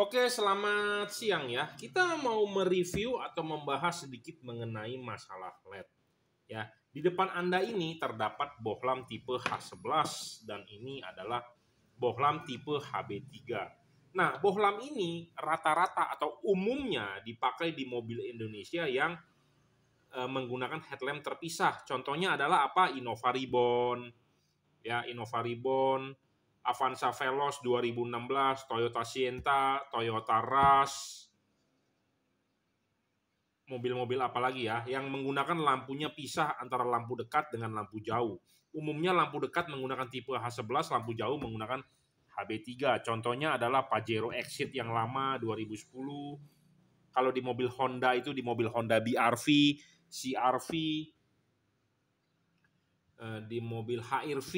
Oke, selamat siang ya. Kita mau mereview atau membahas sedikit mengenai masalah LED. Ya, di depan Anda ini terdapat bohlam tipe H11 dan ini adalah bohlam tipe HB3. Nah, bohlam ini rata-rata atau umumnya dipakai di mobil Indonesia yang e, menggunakan headlamp terpisah. Contohnya adalah apa? Innova Ribbon. Ya, Innova Ribbon Avanza Veloz 2016, Toyota Sienta, Toyota Rush, mobil-mobil apa lagi ya, yang menggunakan lampunya pisah antara lampu dekat dengan lampu jauh. Umumnya lampu dekat menggunakan tipe H11, lampu jauh menggunakan HB3. Contohnya adalah Pajero Exit yang lama 2010. Kalau di mobil Honda itu di mobil Honda BRV, CRV, eh, di mobil HRV,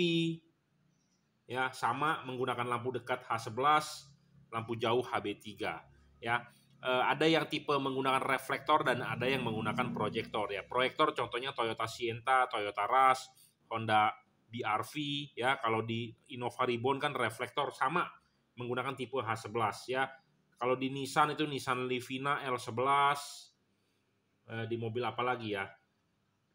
ya sama menggunakan lampu dekat H11, lampu jauh HB3 ya. E, ada yang tipe menggunakan reflektor dan ada yang menggunakan proyektor ya. Proyektor contohnya Toyota Sienta, Toyota Rush Honda BRV ya. Kalau di Innova Reborn kan reflektor sama menggunakan tipe H11 ya. Kalau di Nissan itu Nissan Livina L11 e, eh, di mobil apa lagi ya?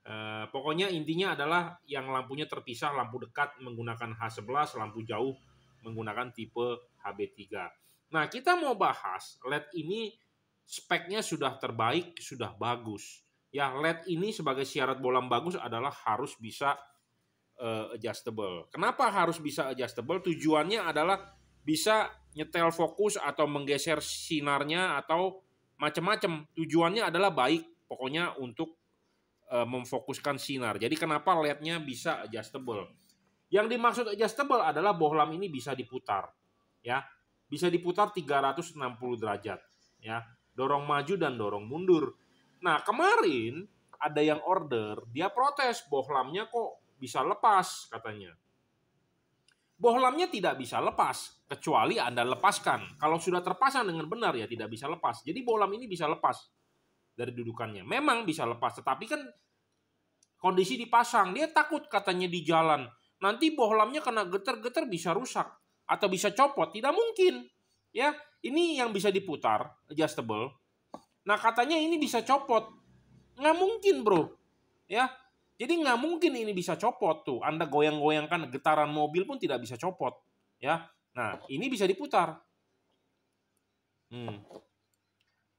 Eh, pokoknya intinya adalah yang lampunya terpisah, lampu dekat menggunakan H11, lampu jauh menggunakan tipe HB3. Nah, kita mau bahas LED ini speknya sudah terbaik, sudah bagus. Ya, LED ini sebagai syarat bolam bagus adalah harus bisa uh, adjustable. Kenapa harus bisa adjustable? Tujuannya adalah bisa nyetel fokus atau menggeser sinarnya atau macam-macam. Tujuannya adalah baik, pokoknya untuk uh, memfokuskan sinar. Jadi kenapa LED-nya bisa adjustable? Yang dimaksud adjustable adalah bohlam ini bisa diputar, ya. Bisa diputar 360 derajat, ya. Dorong maju dan dorong mundur. Nah, kemarin ada yang order, dia protes bohlamnya kok bisa lepas katanya. Bohlamnya tidak bisa lepas kecuali Anda lepaskan. Kalau sudah terpasang dengan benar ya tidak bisa lepas. Jadi bohlam ini bisa lepas dari dudukannya. Memang bisa lepas, tetapi kan kondisi dipasang. Dia takut katanya di jalan. Nanti bohlamnya kena getar-getar bisa rusak atau bisa copot. Tidak mungkin. Ya, ini yang bisa diputar, adjustable. Nah, katanya ini bisa copot. Nggak mungkin, bro. Ya, jadi nggak mungkin ini bisa copot tuh. Anda goyang-goyangkan getaran mobil pun tidak bisa copot. Ya, nah ini bisa diputar. Hmm.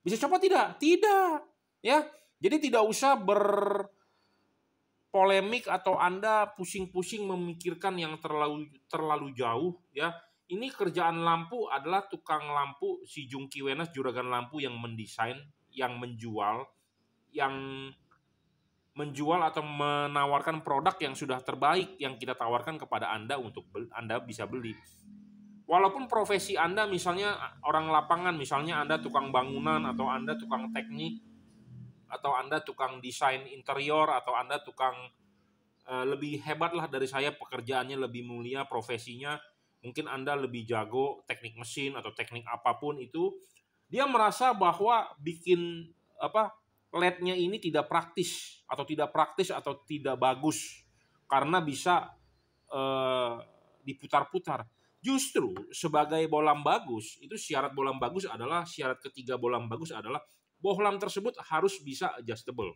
Bisa copot tidak? Tidak. Ya. Jadi tidak usah berpolemik atau Anda pusing-pusing memikirkan yang terlalu terlalu jauh ya. Ini kerjaan lampu adalah tukang lampu si Jungki Wenas juragan lampu yang mendesain, yang menjual, yang menjual atau menawarkan produk yang sudah terbaik yang kita tawarkan kepada Anda untuk Anda bisa beli walaupun profesi Anda misalnya orang lapangan, misalnya Anda tukang bangunan atau Anda tukang teknik atau Anda tukang desain interior atau Anda tukang e, lebih hebat lah dari saya pekerjaannya lebih mulia, profesinya mungkin Anda lebih jago teknik mesin atau teknik apapun itu dia merasa bahwa bikin apa led ini tidak praktis atau tidak praktis atau tidak bagus karena bisa e, diputar-putar Justru sebagai bolam bagus, itu syarat bolam bagus adalah syarat ketiga bolam bagus adalah bohlam tersebut harus bisa adjustable.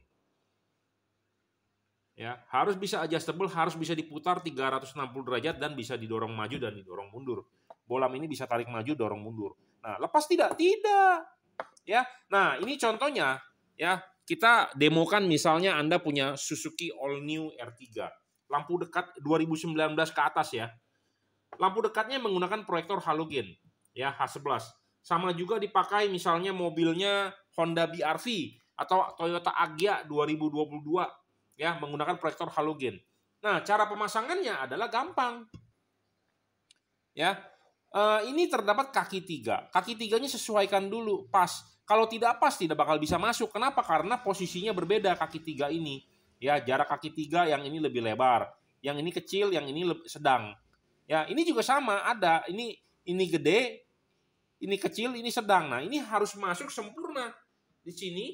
Ya, harus bisa adjustable, harus bisa diputar 360 derajat dan bisa didorong maju dan didorong mundur. Bolam ini bisa tarik maju, dorong mundur. Nah, lepas tidak? Tidak. Ya. Nah, ini contohnya ya. Kita demokan misalnya Anda punya Suzuki All New R3. Lampu dekat 2019 ke atas ya Lampu dekatnya menggunakan proyektor halogen, ya H11. Sama juga dipakai misalnya mobilnya Honda BRV atau Toyota Agya 2022 ya menggunakan proyektor halogen. Nah, cara pemasangannya adalah gampang. Ya. E, ini terdapat kaki tiga. Kaki tiganya sesuaikan dulu, pas. Kalau tidak pas tidak bakal bisa masuk. Kenapa? Karena posisinya berbeda kaki tiga ini. Ya, jarak kaki tiga yang ini lebih lebar, yang ini kecil, yang ini sedang. Ya, ini juga sama, ada ini ini gede, ini kecil, ini sedang. Nah, ini harus masuk sempurna di sini.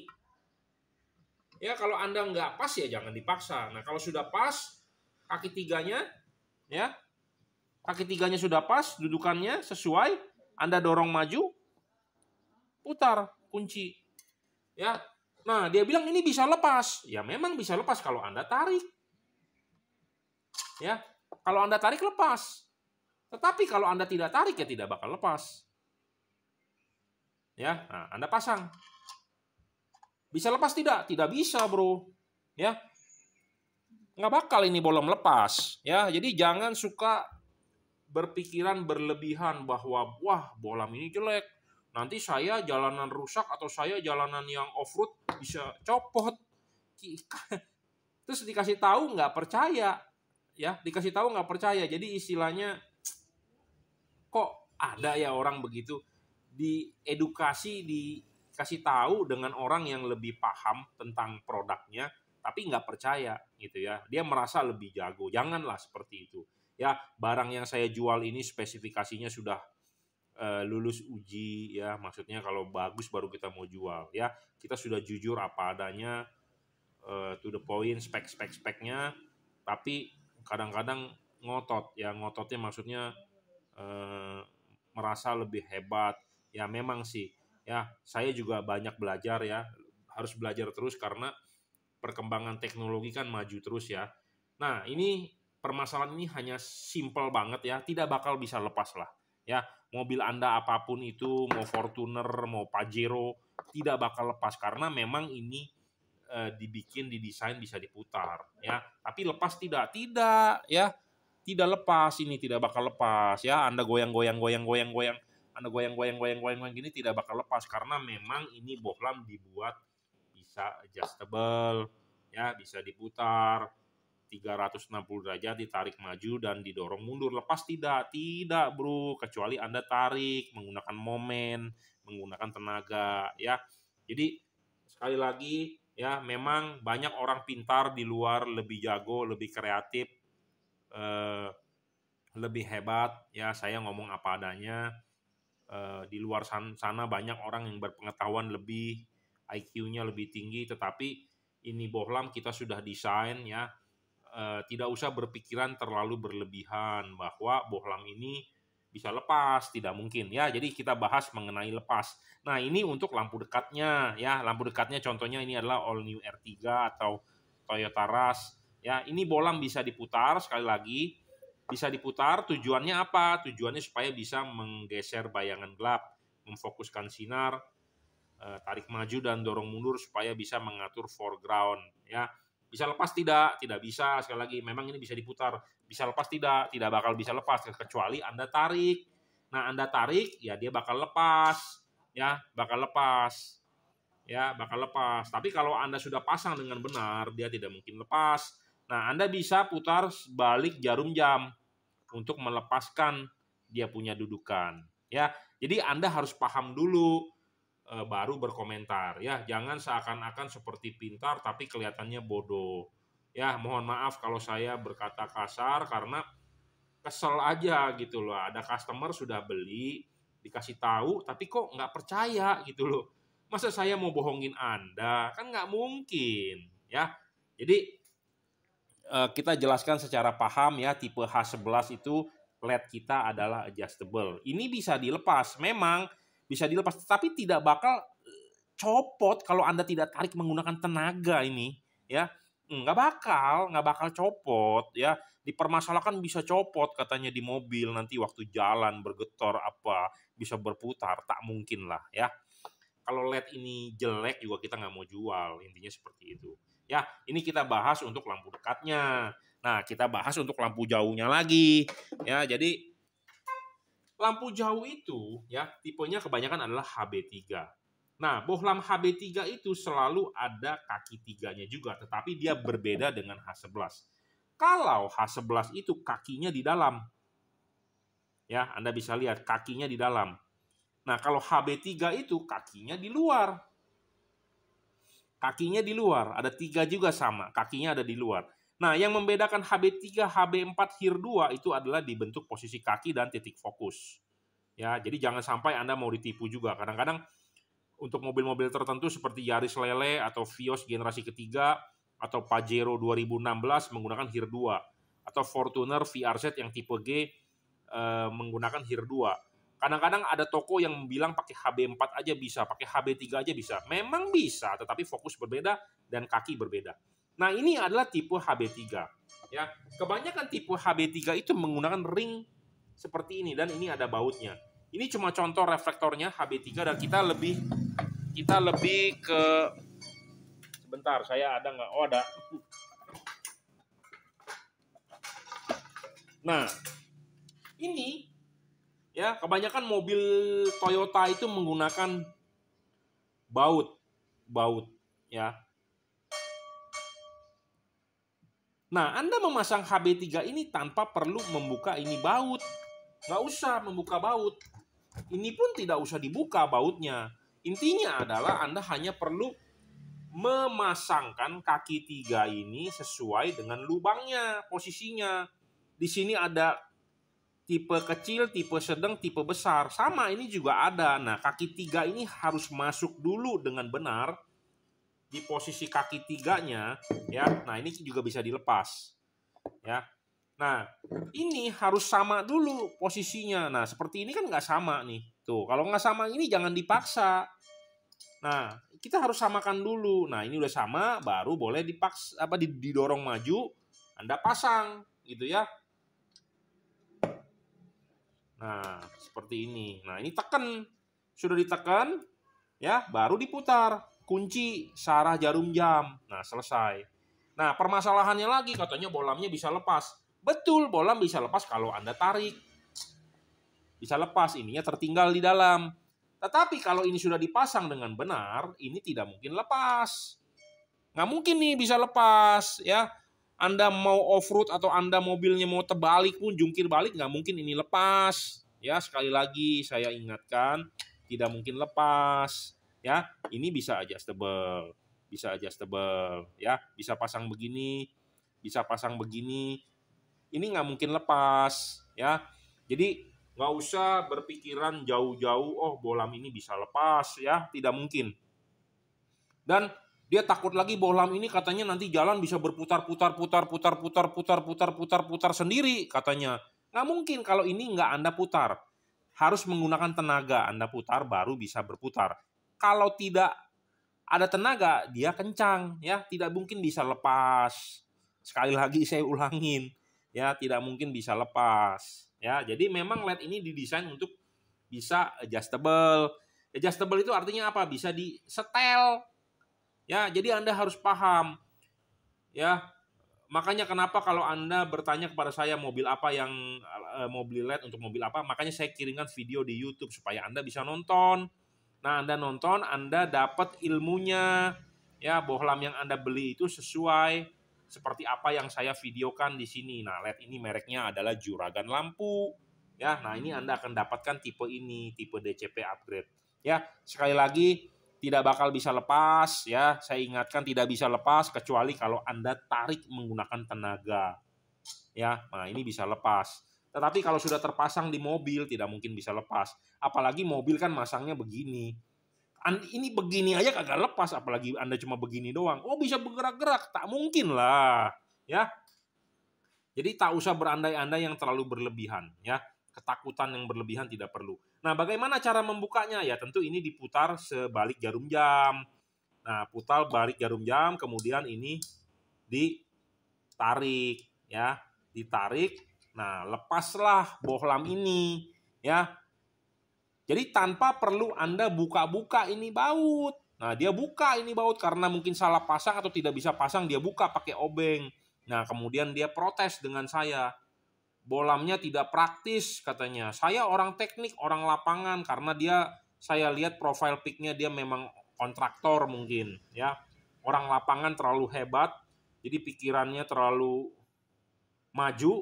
Ya, kalau Anda nggak pas ya jangan dipaksa. Nah, kalau sudah pas, kaki tiganya, ya, kaki tiganya sudah pas, dudukannya sesuai, Anda dorong maju, putar kunci. Ya, nah dia bilang ini bisa lepas. Ya memang bisa lepas kalau Anda tarik. Ya, kalau Anda tarik lepas. Tetapi kalau Anda tidak tarik ya tidak bakal lepas. Ya, nah, Anda pasang. Bisa lepas tidak? Tidak bisa, Bro. Ya. Nggak bakal ini bolong lepas ya. Jadi jangan suka berpikiran berlebihan bahwa wah, bolam ini jelek. Nanti saya jalanan rusak atau saya jalanan yang off-road bisa copot. Terus dikasih tahu nggak percaya, ya dikasih tahu nggak percaya jadi istilahnya kok ada ya orang begitu diedukasi dikasih tahu dengan orang yang lebih paham tentang produknya tapi nggak percaya gitu ya dia merasa lebih jago janganlah seperti itu ya barang yang saya jual ini spesifikasinya sudah e, lulus uji ya maksudnya kalau bagus baru kita mau jual ya kita sudah jujur apa adanya e, to the point spek spek speknya tapi kadang-kadang ngotot ya ngototnya maksudnya Eh, merasa lebih hebat. Ya memang sih, ya saya juga banyak belajar ya, harus belajar terus karena perkembangan teknologi kan maju terus ya. Nah ini permasalahan ini hanya simple banget ya, tidak bakal bisa lepas lah. Ya mobil anda apapun itu, mau Fortuner, mau Pajero, tidak bakal lepas karena memang ini e, dibikin, didesain bisa diputar ya. Tapi lepas tidak, tidak ya tidak lepas ini tidak bakal lepas ya anda goyang goyang goyang goyang goyang anda goyang goyang goyang goyang goyang gini tidak bakal lepas karena memang ini bohlam dibuat bisa adjustable ya bisa diputar 360 derajat ditarik maju dan didorong mundur lepas tidak tidak bro kecuali anda tarik menggunakan momen menggunakan tenaga ya jadi sekali lagi ya memang banyak orang pintar di luar lebih jago lebih kreatif uh, lebih hebat ya saya ngomong apa adanya uh, di luar sana, banyak orang yang berpengetahuan lebih IQ-nya lebih tinggi tetapi ini bohlam kita sudah desain ya uh, tidak usah berpikiran terlalu berlebihan bahwa bohlam ini bisa lepas tidak mungkin ya jadi kita bahas mengenai lepas nah ini untuk lampu dekatnya ya lampu dekatnya contohnya ini adalah all new R3 atau Toyota Rush Ya, ini bolam bisa diputar sekali lagi, bisa diputar. Tujuannya apa? Tujuannya supaya bisa menggeser bayangan gelap, memfokuskan sinar, eh, tarik maju dan dorong mundur supaya bisa mengatur foreground. Ya, bisa lepas tidak? Tidak bisa. Sekali lagi, memang ini bisa diputar. Bisa lepas tidak? Tidak bakal bisa lepas kecuali Anda tarik. Nah, Anda tarik, ya dia bakal lepas, ya, bakal lepas. Ya, bakal lepas. Tapi kalau Anda sudah pasang dengan benar, dia tidak mungkin lepas. Nah, Anda bisa putar balik jarum jam untuk melepaskan dia punya dudukan, ya. Jadi Anda harus paham dulu eh, baru berkomentar, ya. Jangan seakan-akan seperti pintar tapi kelihatannya bodoh. Ya, mohon maaf kalau saya berkata kasar karena kesel aja gitu loh. Ada customer sudah beli, dikasih tahu tapi kok nggak percaya gitu loh masa saya mau bohongin Anda? Kan nggak mungkin, ya. Jadi Eh, kita jelaskan secara paham ya tipe H11 itu LED kita adalah adjustable. Ini bisa dilepas, memang bisa dilepas, tapi tidak bakal eh, copot kalau anda tidak tarik menggunakan tenaga ini, ya hmm, nggak bakal, nggak bakal copot ya. Dipermasalahkan bisa copot katanya di mobil nanti waktu jalan bergetor apa bisa berputar, tak mungkin lah ya. Kalau LED ini jelek juga kita nggak mau jual, intinya seperti itu. Ya, ini kita bahas untuk lampu dekatnya. Nah, kita bahas untuk lampu jauhnya lagi. Ya, jadi lampu jauh itu ya tipenya kebanyakan adalah HB3. Nah, bohlam HB3 itu selalu ada kaki tiganya juga, tetapi dia berbeda dengan H11. Kalau H11 itu kakinya di dalam. Ya, Anda bisa lihat kakinya di dalam. Nah, kalau HB3 itu kakinya di luar. Kakinya di luar, ada tiga juga sama, kakinya ada di luar. Nah, yang membedakan HB3, HB4, HIR2 itu adalah dibentuk posisi kaki dan titik fokus. Ya, jadi jangan sampai Anda mau ditipu juga. Kadang-kadang untuk mobil-mobil tertentu seperti Yaris Lele atau Vios generasi ketiga atau Pajero 2016 menggunakan HIR2 atau Fortuner VRZ yang tipe G eh, menggunakan HIR2 Kadang-kadang ada toko yang bilang pakai HB4 aja bisa, pakai HB3 aja bisa. Memang bisa, tetapi fokus berbeda dan kaki berbeda. Nah, ini adalah tipe HB3. Ya, kebanyakan tipe HB3 itu menggunakan ring seperti ini dan ini ada bautnya. Ini cuma contoh reflektornya HB3 dan kita lebih kita lebih ke sebentar, saya ada nggak? Oh, ada. Nah, ini Ya, kebanyakan mobil Toyota itu menggunakan baut, baut, ya. Nah, Anda memasang HB3 ini tanpa perlu membuka ini baut. Nggak usah membuka baut. Ini pun tidak usah dibuka bautnya. Intinya adalah Anda hanya perlu memasangkan kaki tiga ini sesuai dengan lubangnya, posisinya. Di sini ada tipe kecil, tipe sedang, tipe besar. Sama ini juga ada. Nah, kaki tiga ini harus masuk dulu dengan benar di posisi kaki tiganya, ya. Nah, ini juga bisa dilepas, ya. Nah, ini harus sama dulu posisinya. Nah, seperti ini kan nggak sama nih. Tuh, kalau nggak sama ini jangan dipaksa. Nah, kita harus samakan dulu. Nah, ini udah sama, baru boleh dipaksa apa didorong maju, Anda pasang gitu ya. Nah, seperti ini. Nah, ini tekan. Sudah ditekan, ya, baru diputar. Kunci sarah jarum jam. Nah, selesai. Nah, permasalahannya lagi katanya bolamnya bisa lepas. Betul, bolam bisa lepas kalau Anda tarik. Bisa lepas, ininya tertinggal di dalam. Tetapi kalau ini sudah dipasang dengan benar, ini tidak mungkin lepas. Nggak mungkin nih bisa lepas, ya. Anda mau off road atau Anda mobilnya mau terbalik pun jungkir balik nggak mungkin ini lepas. Ya sekali lagi saya ingatkan tidak mungkin lepas. Ya ini bisa adjustable, bisa adjustable. Ya bisa pasang begini, bisa pasang begini. Ini nggak mungkin lepas. Ya jadi nggak usah berpikiran jauh-jauh oh bolam ini bisa lepas ya tidak mungkin dan dia takut lagi bohlam ini katanya nanti jalan bisa berputar-putar putar putar putar putar putar putar putar sendiri katanya nggak mungkin kalau ini nggak anda putar harus menggunakan tenaga anda putar baru bisa berputar kalau tidak ada tenaga dia kencang ya tidak mungkin bisa lepas sekali lagi saya ulangin ya tidak mungkin bisa lepas ya jadi memang LED ini didesain untuk bisa adjustable adjustable itu artinya apa bisa di setel Ya, jadi Anda harus paham. Ya. Makanya kenapa kalau Anda bertanya kepada saya mobil apa yang eh, mobil LED untuk mobil apa, makanya saya kirimkan video di YouTube supaya Anda bisa nonton. Nah, Anda nonton, Anda dapat ilmunya. Ya, bohlam yang Anda beli itu sesuai seperti apa yang saya videokan di sini. Nah, LED ini mereknya adalah Juragan Lampu. Ya, nah ini Anda akan dapatkan tipe ini, tipe DCP upgrade. Ya, sekali lagi tidak bakal bisa lepas ya. Saya ingatkan tidak bisa lepas kecuali kalau Anda tarik menggunakan tenaga. Ya, nah ini bisa lepas. Tetapi kalau sudah terpasang di mobil tidak mungkin bisa lepas. Apalagi mobil kan masangnya begini. ini begini aja kagak lepas apalagi Anda cuma begini doang. Oh, bisa bergerak-gerak, tak mungkin lah. Ya. Jadi tak usah berandai-andai yang terlalu berlebihan ya ketakutan yang berlebihan tidak perlu. Nah, bagaimana cara membukanya? Ya, tentu ini diputar sebalik jarum jam. Nah, putar balik jarum jam, kemudian ini ditarik, ya, ditarik. Nah, lepaslah bohlam ini, ya. Jadi tanpa perlu Anda buka-buka ini baut. Nah, dia buka ini baut karena mungkin salah pasang atau tidak bisa pasang, dia buka pakai obeng. Nah, kemudian dia protes dengan saya bolamnya tidak praktis katanya. Saya orang teknik, orang lapangan karena dia saya lihat profil picknya dia memang kontraktor mungkin ya. Orang lapangan terlalu hebat, jadi pikirannya terlalu maju,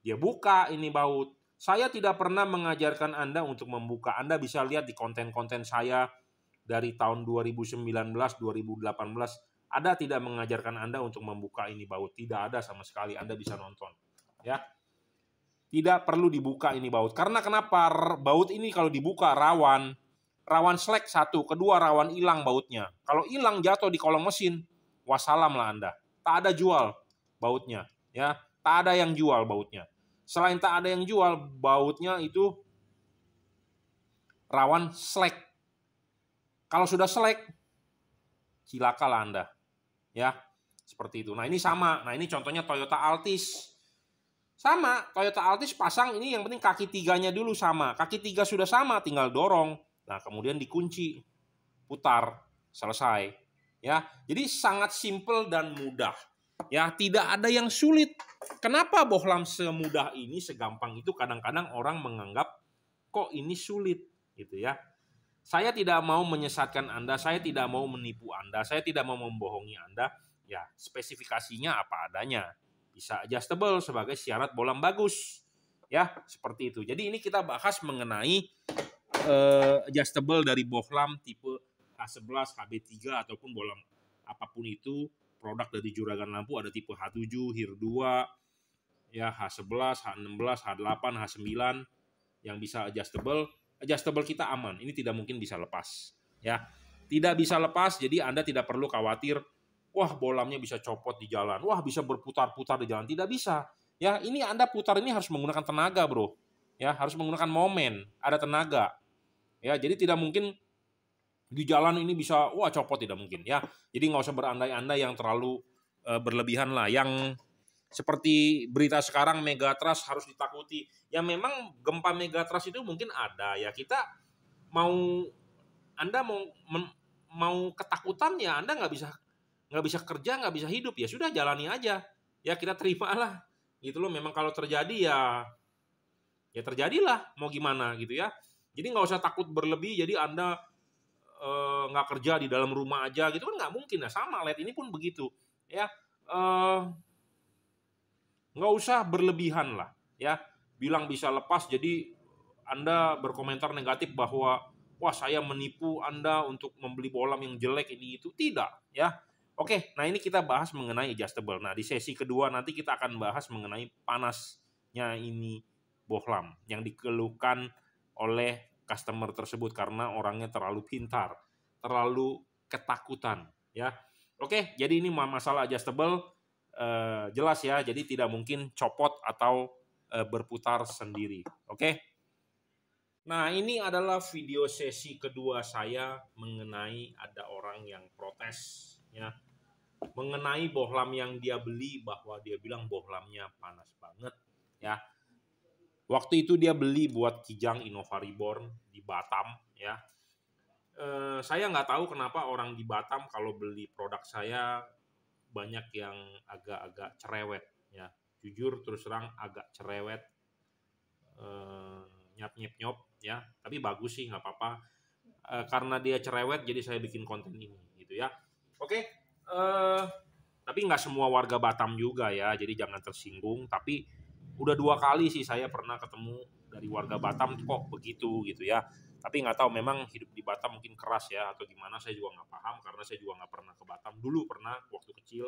dia buka ini baut. Saya tidak pernah mengajarkan Anda untuk membuka. Anda bisa lihat di konten-konten saya dari tahun 2019, 2018 ada tidak mengajarkan Anda untuk membuka ini baut. Tidak ada sama sekali. Anda bisa nonton. Ya tidak perlu dibuka ini baut. Karena kenapa? Baut ini kalau dibuka rawan, rawan selek satu, kedua rawan hilang bautnya. Kalau hilang jatuh di kolong mesin, wassalam lah Anda. Tak ada jual bautnya, ya. Tak ada yang jual bautnya. Selain tak ada yang jual, bautnya itu rawan selek Kalau sudah selek silakanlah Anda. Ya, seperti itu. Nah, ini sama. Nah, ini contohnya Toyota Altis sama, Toyota Altis pasang ini yang penting kaki tiganya dulu sama. Kaki tiga sudah sama, tinggal dorong. Nah, kemudian dikunci, putar, selesai. Ya, jadi sangat simple dan mudah. Ya, tidak ada yang sulit. Kenapa bohlam semudah ini, segampang itu kadang-kadang orang menganggap kok ini sulit gitu ya. Saya tidak mau menyesatkan Anda, saya tidak mau menipu Anda, saya tidak mau membohongi Anda. Ya, spesifikasinya apa adanya bisa adjustable sebagai syarat bolam bagus ya seperti itu jadi ini kita bahas mengenai uh, adjustable dari bohlam tipe H11 HB3 ataupun bolam apapun itu produk dari juragan lampu ada tipe H7 HIR 2 ya H11 H16 H8 H9 yang bisa adjustable adjustable kita aman ini tidak mungkin bisa lepas ya tidak bisa lepas jadi Anda tidak perlu khawatir wah bolamnya bisa copot di jalan, wah bisa berputar-putar di jalan, tidak bisa. Ya, ini Anda putar ini harus menggunakan tenaga, Bro. Ya, harus menggunakan momen, ada tenaga. Ya, jadi tidak mungkin di jalan ini bisa wah copot tidak mungkin ya. Jadi nggak usah berandai-andai yang terlalu uh, berlebihan lah. Yang seperti berita sekarang megatras harus ditakuti. Ya memang gempa megatras itu mungkin ada ya kita mau Anda mau mau ketakutan ya Anda nggak bisa nggak bisa kerja nggak bisa hidup ya sudah jalani aja ya kita terima lah gitu loh memang kalau terjadi ya ya terjadilah mau gimana gitu ya jadi nggak usah takut berlebih jadi anda eh, nggak e, kerja di dalam rumah aja gitu kan nggak mungkin ya sama let ini pun begitu ya eh, nggak e, usah berlebihan lah ya bilang bisa lepas jadi anda berkomentar negatif bahwa wah saya menipu Anda untuk membeli bolam yang jelek ini itu tidak ya. Oke, nah ini kita bahas mengenai adjustable. Nah, di sesi kedua nanti kita akan bahas mengenai panasnya ini bohlam yang dikeluhkan oleh customer tersebut karena orangnya terlalu pintar, terlalu ketakutan, ya. Oke, jadi ini masalah adjustable eh, jelas ya, jadi tidak mungkin copot atau eh, berputar sendiri. Oke. Nah, ini adalah video sesi kedua saya mengenai ada orang yang protes ya mengenai bohlam yang dia beli bahwa dia bilang bohlamnya panas banget ya. Waktu itu dia beli buat Kijang Innova Reborn di Batam ya. e, saya nggak tahu kenapa orang di Batam kalau beli produk saya banyak yang agak-agak cerewet ya. Jujur terus terang agak cerewet e, eh, nyap nyap nyop ya tapi bagus sih nggak apa-apa e, karena dia cerewet jadi saya bikin konten ini gitu ya oke okay uh, tapi nggak semua warga Batam juga ya, jadi jangan tersinggung. Tapi udah dua kali sih saya pernah ketemu dari warga Batam kok begitu gitu ya. Tapi nggak tahu memang hidup di Batam mungkin keras ya atau gimana saya juga nggak paham karena saya juga nggak pernah ke Batam. Dulu pernah waktu kecil,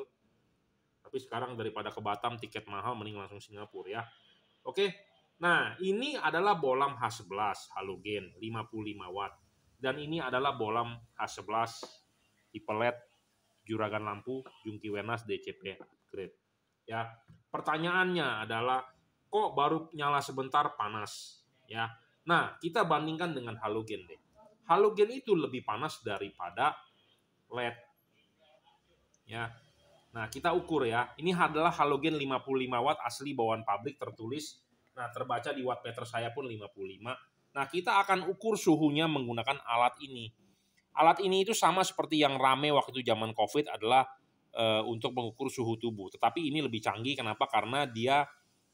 tapi sekarang daripada ke Batam tiket mahal mending langsung Singapura ya. Oke, nah ini adalah bolam H11 halogen 55 watt dan ini adalah bolam H11 tipe LED Juragan Lampu, Jungki Wenas, DCP Grade. Ya, pertanyaannya adalah kok baru nyala sebentar panas? Ya. Nah, kita bandingkan dengan halogen deh. Halogen itu lebih panas daripada LED. Ya. Nah, kita ukur ya. Ini adalah halogen 55 watt asli bawaan pabrik tertulis. Nah, terbaca di wattmeter saya pun 55. Nah, kita akan ukur suhunya menggunakan alat ini Alat ini itu sama seperti yang rame waktu itu zaman COVID adalah e, untuk mengukur suhu tubuh. Tetapi ini lebih canggih kenapa? Karena dia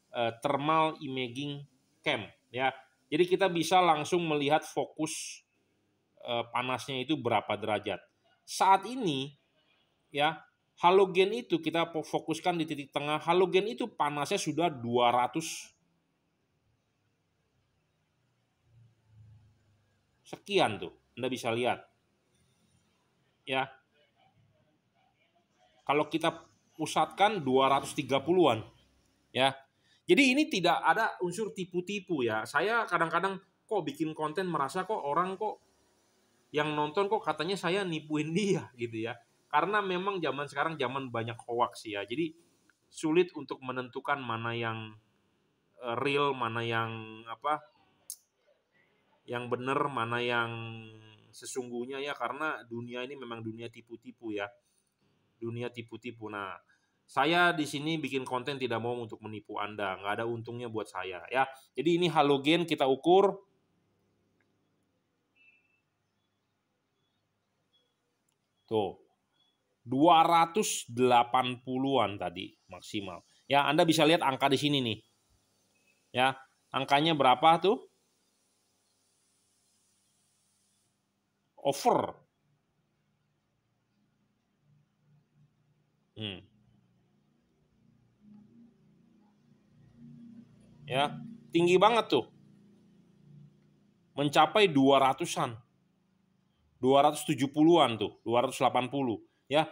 e, thermal imaging cam ya. Jadi kita bisa langsung melihat fokus e, panasnya itu berapa derajat. Saat ini ya halogen itu kita fokuskan di titik tengah. Halogen itu panasnya sudah 200 sekian tuh. Anda bisa lihat ya kalau kita pusatkan 230-an ya jadi ini tidak ada unsur tipu-tipu ya saya kadang-kadang kok bikin konten merasa kok orang kok yang nonton kok katanya saya nipuin dia gitu ya karena memang zaman sekarang zaman banyak hoax ya jadi sulit untuk menentukan mana yang e, real mana yang apa yang benar mana yang sesungguhnya ya karena dunia ini memang dunia tipu-tipu ya. Dunia tipu-tipu. Nah, saya di sini bikin konten tidak mau untuk menipu Anda, nggak ada untungnya buat saya ya. Jadi ini halogen kita ukur. Tuh. 280-an tadi maksimal. Ya, Anda bisa lihat angka di sini nih. Ya, angkanya berapa tuh? over. Hmm. Ya, tinggi banget tuh. Mencapai 200-an. 270-an tuh, 280, ya.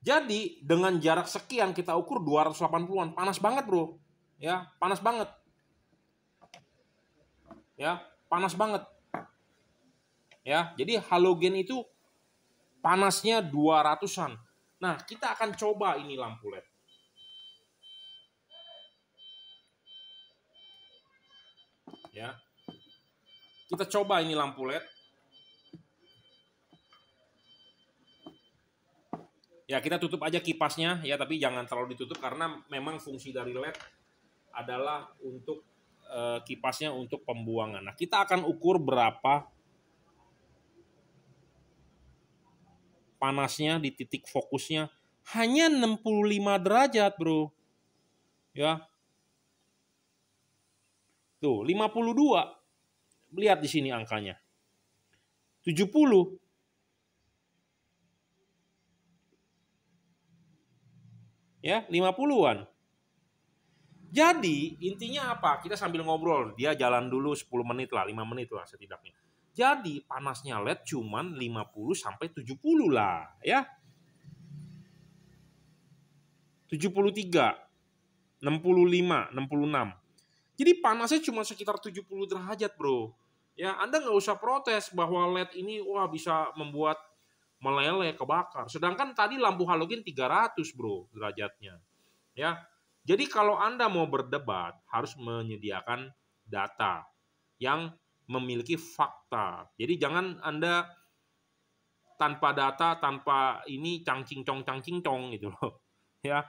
Jadi dengan jarak sekian kita ukur 280-an, panas banget, Bro. Ya, panas banget. Ya, panas banget ya. Jadi halogen itu panasnya 200-an. Nah, kita akan coba ini lampu LED. Ya. Kita coba ini lampu LED. Ya, kita tutup aja kipasnya ya, tapi jangan terlalu ditutup karena memang fungsi dari LED adalah untuk eh, kipasnya untuk pembuangan. Nah, kita akan ukur berapa panasnya, di titik fokusnya hanya 65 derajat, Bro. Ya. Tuh, 52. Lihat di sini angkanya. 70. Ya, 50-an. Jadi, intinya apa? Kita sambil ngobrol, dia jalan dulu 10 menit lah, 5 menit lah setidaknya jadi panasnya LED cuman 50 sampai 70 lah ya. 73, 65, 66. Jadi panasnya cuma sekitar 70 derajat bro. Ya Anda nggak usah protes bahwa LED ini wah bisa membuat meleleh kebakar. Sedangkan tadi lampu halogen 300 bro derajatnya. Ya, jadi kalau Anda mau berdebat harus menyediakan data yang memiliki fakta. Jadi jangan Anda tanpa data, tanpa ini cangcing cong cangcing cong gitu loh. Ya.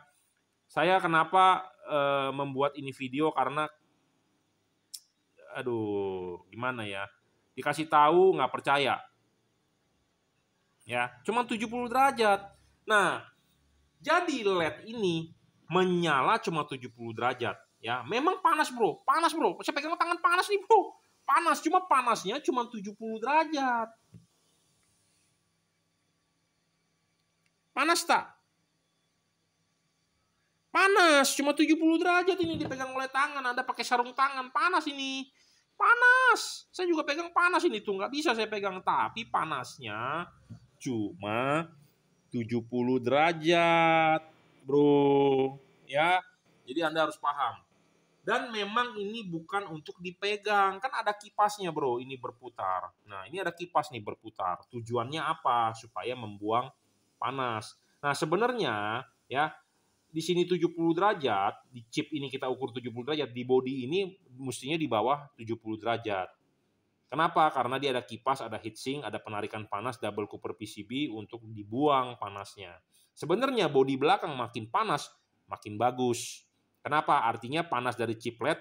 Saya kenapa e, membuat ini video karena aduh, gimana ya? Dikasih tahu nggak percaya. Ya, cuman 70 derajat. Nah, jadi LED ini menyala cuma 70 derajat ya. Memang panas, Bro. Panas, Bro. Saya pegang tangan panas nih, Bro panas cuma panasnya cuma 70 derajat panas tak panas cuma 70 derajat ini dipegang oleh tangan anda pakai sarung tangan panas ini panas saya juga pegang panas ini tuh nggak bisa saya pegang tapi panasnya cuma 70 derajat bro ya jadi anda harus paham dan memang ini bukan untuk dipegang kan ada kipasnya bro ini berputar nah ini ada kipas nih berputar tujuannya apa supaya membuang panas nah sebenarnya ya di sini 70 derajat di chip ini kita ukur 70 derajat di body ini mestinya di bawah 70 derajat kenapa karena dia ada kipas ada heatsink ada penarikan panas double cooper PCB untuk dibuang panasnya sebenarnya body belakang makin panas makin bagus Kenapa? Artinya panas dari chiplet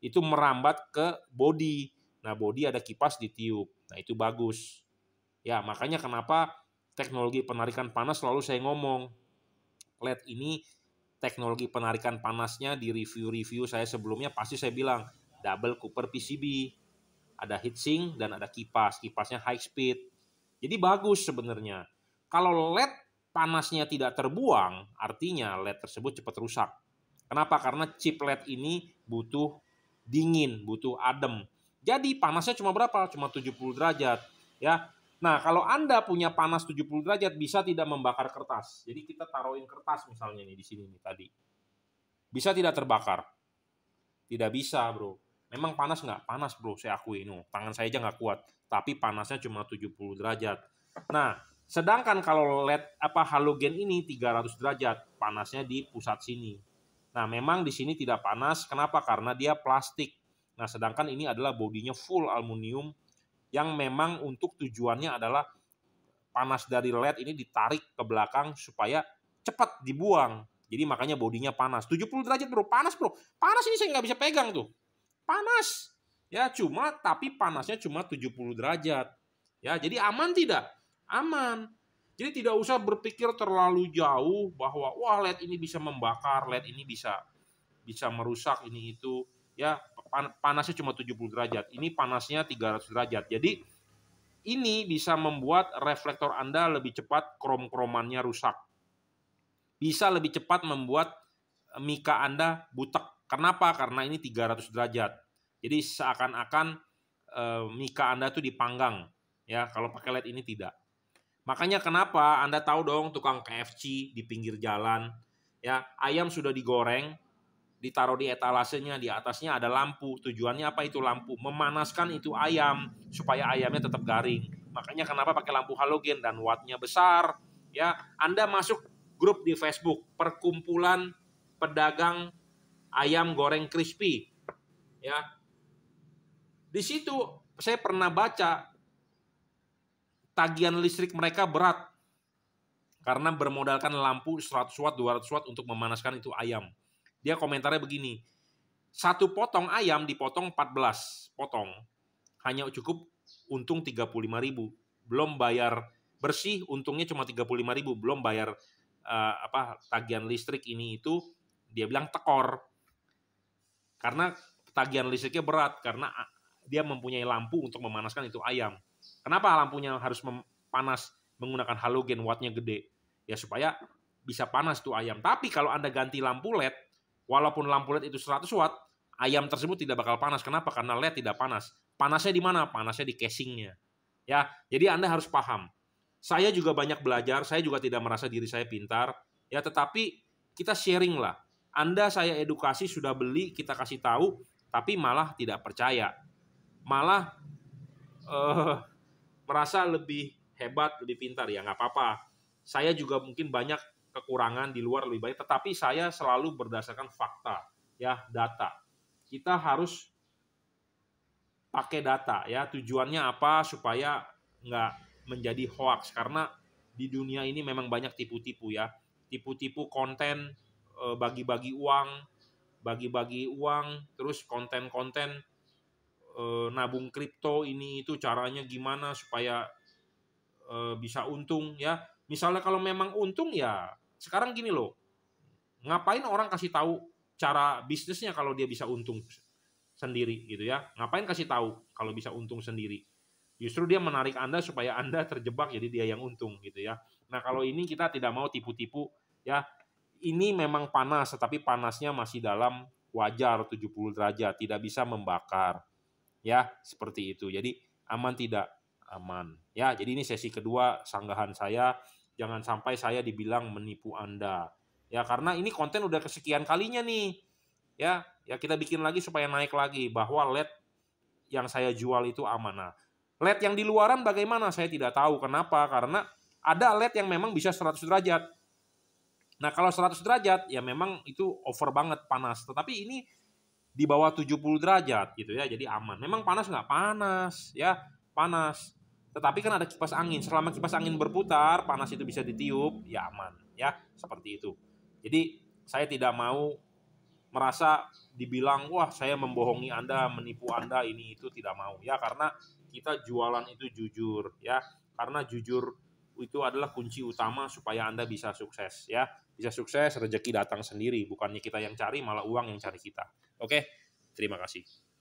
itu merambat ke body. Nah, body ada kipas ditiup. Nah, itu bagus. Ya, makanya kenapa teknologi penarikan panas selalu saya ngomong. LED ini teknologi penarikan panasnya di review-review saya sebelumnya pasti saya bilang double Cooper PCB. Ada heatsink dan ada kipas. Kipasnya high speed. Jadi bagus sebenarnya. Kalau LED panasnya tidak terbuang, artinya LED tersebut cepat rusak. Kenapa? Karena chiplet ini butuh dingin, butuh adem. Jadi panasnya cuma berapa? Cuma 70 derajat, ya. Nah, kalau Anda punya panas 70 derajat bisa tidak membakar kertas. Jadi kita taruhin kertas misalnya nih di sini nih tadi. Bisa tidak terbakar? Tidak bisa, Bro. Memang panas nggak? Panas, Bro. Saya akui, ini. Tangan saya aja nggak kuat. Tapi panasnya cuma 70 derajat. Nah, sedangkan kalau LED apa halogen ini 300 derajat, panasnya di pusat sini. Nah, memang di sini tidak panas. Kenapa? Karena dia plastik. Nah, sedangkan ini adalah bodinya full aluminium yang memang untuk tujuannya adalah panas dari LED ini ditarik ke belakang supaya cepat dibuang. Jadi makanya bodinya panas. 70 derajat bro, panas bro. Panas ini saya nggak bisa pegang tuh. Panas. Ya cuma, tapi panasnya cuma 70 derajat. Ya, jadi aman tidak? Aman. Jadi tidak usah berpikir terlalu jauh bahwa wah LED ini bisa membakar, LED ini bisa bisa merusak ini itu. Ya, panasnya cuma 70 derajat. Ini panasnya 300 derajat. Jadi ini bisa membuat reflektor Anda lebih cepat krom-kromannya rusak. Bisa lebih cepat membuat e, mika Anda butek. Kenapa? Karena ini 300 derajat. Jadi seakan-akan e, mika Anda tuh dipanggang. Ya, kalau pakai LED ini tidak. Makanya kenapa Anda tahu dong tukang KFC di pinggir jalan, ya ayam sudah digoreng, ditaruh di etalasenya, di atasnya ada lampu. Tujuannya apa itu lampu? Memanaskan itu ayam supaya ayamnya tetap garing. Makanya kenapa pakai lampu halogen dan wattnya besar, ya. Anda masuk grup di Facebook perkumpulan pedagang ayam goreng crispy, ya. Di situ saya pernah baca tagihan listrik mereka berat karena bermodalkan lampu 100 watt, 200 watt untuk memanaskan itu ayam. Dia komentarnya begini, satu potong ayam dipotong 14 potong, hanya cukup untung 35 ribu, belum bayar bersih untungnya cuma 35 ribu, belum bayar uh, apa tagihan listrik ini itu, dia bilang tekor. Karena tagihan listriknya berat, karena dia mempunyai lampu untuk memanaskan itu ayam. Kenapa lampunya harus panas menggunakan halogen wattnya gede? Ya supaya bisa panas tuh ayam. Tapi kalau Anda ganti lampu LED, walaupun lampu LED itu 100 watt, ayam tersebut tidak bakal panas. Kenapa? Karena LED tidak panas. Panasnya di mana? Panasnya di casingnya. Ya, jadi Anda harus paham. Saya juga banyak belajar, saya juga tidak merasa diri saya pintar. Ya, tetapi kita sharing lah. Anda saya edukasi sudah beli, kita kasih tahu, tapi malah tidak percaya. Malah uh, merasa lebih hebat, lebih pintar ya nggak apa-apa. Saya juga mungkin banyak kekurangan di luar lebih baik, tetapi saya selalu berdasarkan fakta ya data. Kita harus pakai data ya tujuannya apa supaya nggak menjadi hoax karena di dunia ini memang banyak tipu-tipu ya tipu-tipu konten eh, bagi-bagi uang bagi-bagi uang terus konten-konten e, nabung kripto ini itu caranya gimana supaya e, bisa untung ya. Misalnya kalau memang untung ya sekarang gini loh. Ngapain orang kasih tahu cara bisnisnya kalau dia bisa untung sendiri gitu ya. Ngapain kasih tahu kalau bisa untung sendiri? Justru dia menarik Anda supaya Anda terjebak jadi dia yang untung gitu ya. Nah, kalau ini kita tidak mau tipu-tipu ya. Ini memang panas tetapi panasnya masih dalam wajar 70 derajat, tidak bisa membakar. Ya, seperti itu. Jadi aman tidak aman. Ya, jadi ini sesi kedua sanggahan saya. Jangan sampai saya dibilang menipu Anda. Ya, karena ini konten udah kesekian kalinya nih. Ya, ya kita bikin lagi supaya naik lagi bahwa LED yang saya jual itu aman. Nah LED yang di luaran bagaimana? Saya tidak tahu kenapa karena ada LED yang memang bisa 100 derajat. Nah, kalau 100 derajat ya memang itu over banget panas. Tetapi ini di bawah 70 derajat gitu ya jadi aman memang panas nggak panas ya panas tetapi kan ada kipas angin selama kipas angin berputar panas itu bisa ditiup ya aman ya seperti itu jadi saya tidak mau merasa dibilang wah saya membohongi anda menipu anda ini itu tidak mau ya karena kita jualan itu jujur ya karena jujur itu adalah kunci utama supaya anda bisa sukses ya bisa sukses, rezeki datang sendiri. Bukannya kita yang cari, malah uang yang cari kita. Oke, terima kasih.